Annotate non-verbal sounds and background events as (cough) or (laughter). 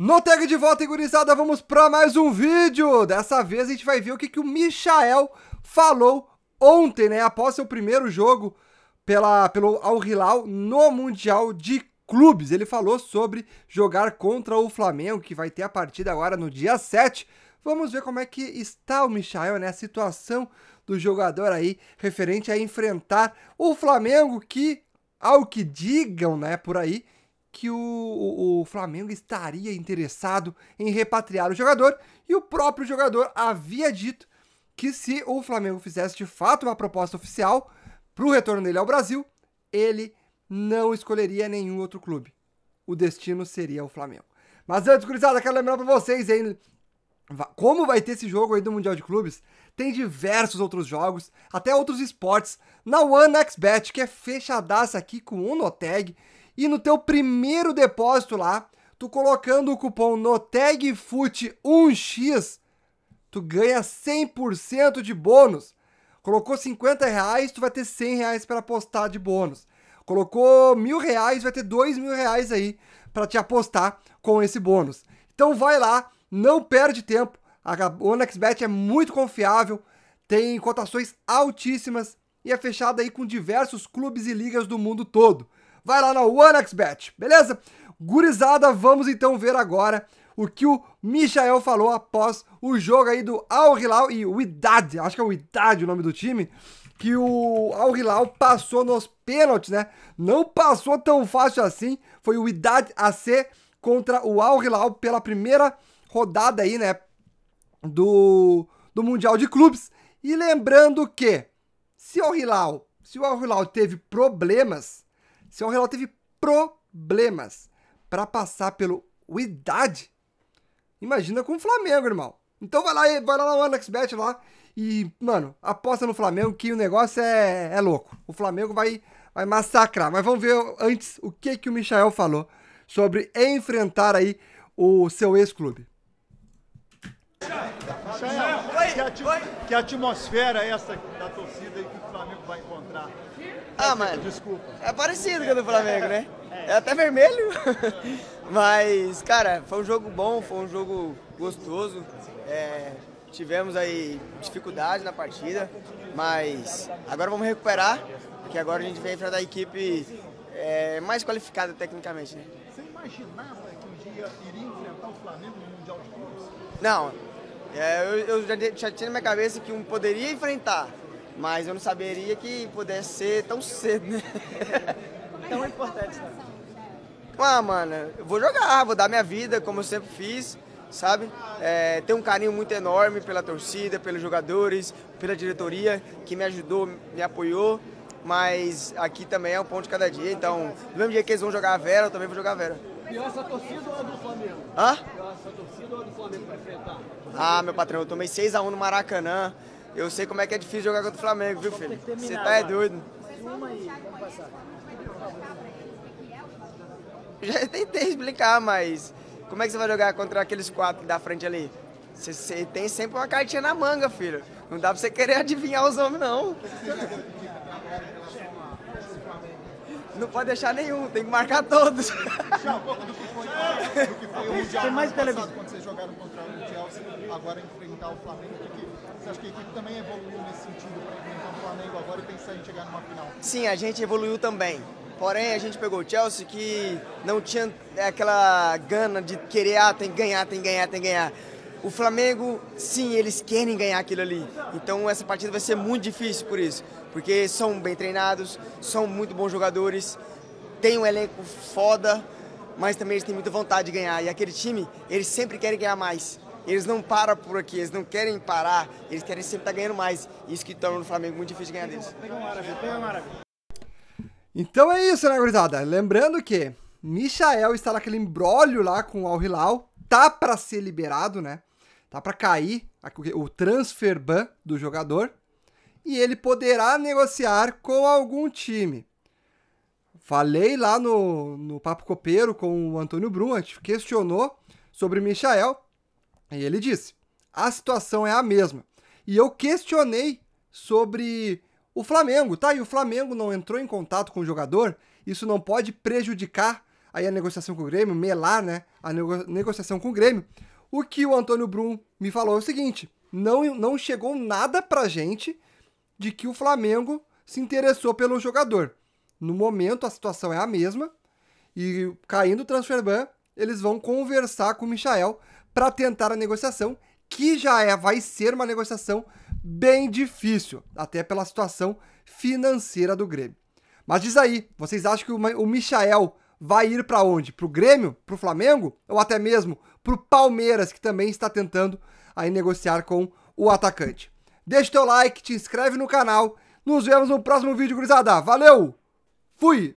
No tag de volta, gurizada, vamos para mais um vídeo! Dessa vez a gente vai ver o que, que o Michael falou ontem, né? Após seu primeiro jogo pela, pelo Al Hilal no Mundial de Clubes. Ele falou sobre jogar contra o Flamengo, que vai ter a partida agora no dia 7. Vamos ver como é que está o Michael, né? A situação do jogador aí referente a enfrentar o Flamengo, que, ao que digam, né, por aí, que o, o, o, Flamengo estaria interessado em repatriar o jogador e o próprio jogador havia dito que se o Flamengo fizesse de fato uma proposta oficial para o retorno dele ao Brasil, ele não escolheria nenhum outro clube. O destino seria o Flamengo. Mas antes, gurizada, quero lembrar para vocês, hein? Como vai ter esse jogo aí do Mundial de Clubes? Tem diversos outros jogos, até outros esportes, na OneXBet, que é fechadaça aqui com o tag e no teu primeiro depósito lá, tu colocando o cupom NOTEGFUT1X, tu ganha 100% de bônus. Colocou 50 reais, tu vai ter 100 reais para apostar de bônus. Colocou mil reais, vai ter dois mil reais aí para te apostar com esse bônus. Então vai lá, não perde tempo. A OneXBet é muito confiável, tem cotações altíssimas e é fechada aí com diversos clubes e ligas do mundo todo vai lá na OneXBet, beleza? Gurizada, vamos então ver agora o que o Michael falou após o jogo aí do Al Hilal e o Idade, acho que é o Idade o nome do time, que o Al Hilal passou nos pênaltis, né? Não passou tão fácil assim, foi o Idade ser contra o Al Hilal pela primeira rodada aí, né, do, do Mundial de Clubes. E lembrando que se o Al Hilal, se o Al Hilal teve problemas seu o hilal teve problemas para passar pelo Idade. Imagina com o Flamengo, irmão. Então vai lá, vai lá no AlexBet lá e, mano, aposta no Flamengo que o negócio é, é louco. O Flamengo vai, vai massacrar. Mas vamos ver antes o que, que o Michael falou sobre enfrentar aí o seu ex-clube. Que atmosfera é essa da torcida aí que o Flamengo vai encontrar? Ah, mano. Desculpa. É parecido com o do Flamengo, né? É até vermelho. (laughs) Mas, cara, foi um jogo bom, foi um jogo gostoso. É, tivemos aí dificuldade na partida, mas agora vamos recuperar, porque agora a gente vem para a equipe é, mais qualificada tecnicamente, né? Você imaginava que um dia iria enfrentar o Flamengo no Mundial de Clubes? Não, é, eu, eu já, já, tinha na minha cabeça que um poderia enfrentar, mas eu não saberia que pudesse ser tão cedo, né? (laughs) tão importante. Né? Ah, mano, eu vou jogar, vou dar minha vida, como eu sempre fiz, sabe? É, tenho um carinho muito enorme pela torcida, pelos jogadores, pela diretoria, que me ajudou, me apoiou mas aqui também é um ponto de cada dia. Então, do mesmo dia que eles vão jogar a Vera, eu também vou jogar a Vera. Pior essa torcida ou a do Flamengo? Hã? Pior essa torcida ou a do Flamengo pra enfrentar? Ah, meu patrão, eu tomei 6x1 no Maracanã. Eu sei como é que é difícil jogar contra o Flamengo, viu, filho? Você tá é doido. aí, vamos passar. Já (laughs) tentei explicar, mas como é que você vai jogar contra aqueles quatro da frente ali? Você, você tem sempre uma cartinha na manga, filho. Não dá pra você querer (laughs) adivinhar os homens, não. Não pode deixar nenhum, tem que marcar todos. Chão, do que foi, do que foi (laughs) o Mundial tem mais passado, quando vocês jogaram contra o Chelsea, agora enfrentar o Flamengo, Porque você acha que a equipe também evoluiu nesse sentido para enfrentar o Flamengo agora e pensar em chegar numa final? Sim, a gente evoluiu também. Porém, a gente pegou o Chelsea que não tinha é, aquela gana de querer, ah, tem que ganhar, tem que ganhar, tem que ganhar. O Flamengo, sim, eles querem ganhar aquilo ali. Então essa partida vai ser muito difícil por isso, porque são bem treinados, são muito bons jogadores, tem um elenco foda, mas também eles têm muita vontade de ganhar. E aquele time, eles sempre querem ganhar mais. Eles não param por aqui, eles não querem parar, eles querem sempre estar tá ganhando mais. Isso que torna o Flamengo muito difícil de ganhar deles. Então é isso, né, gurizada? Lembrando que Michael está naquele embrólio lá com o Al Hilal, tá para ser liberado, né? Tá para cair o transfer ban do jogador e ele poderá negociar com algum time. Falei lá no, no Papo Copeiro com o Antônio Bruno a gente questionou sobre Michael e ele disse: a situação é a mesma. E eu questionei sobre o Flamengo, tá? E o Flamengo não entrou em contato com o jogador, isso não pode prejudicar aí a negociação com o Grêmio, melar, né? A nego negociação com o Grêmio, o que o Antônio Brum me falou é o seguinte: não, não chegou nada pra gente de que o Flamengo se interessou pelo jogador. No momento a situação é a mesma e caindo o transfer ban, eles vão conversar com o Michael para tentar a negociação, que já é vai ser uma negociação bem difícil, até pela situação financeira do Grêmio. Mas diz aí, vocês acham que o Michael vai ir para onde? Para o Grêmio? Para o Flamengo? Ou até mesmo para o Palmeiras, que também está tentando aí negociar com o atacante. Deixa o teu like, te inscreve no canal. Nos vemos no próximo vídeo, gurizada. Valeu! Fui!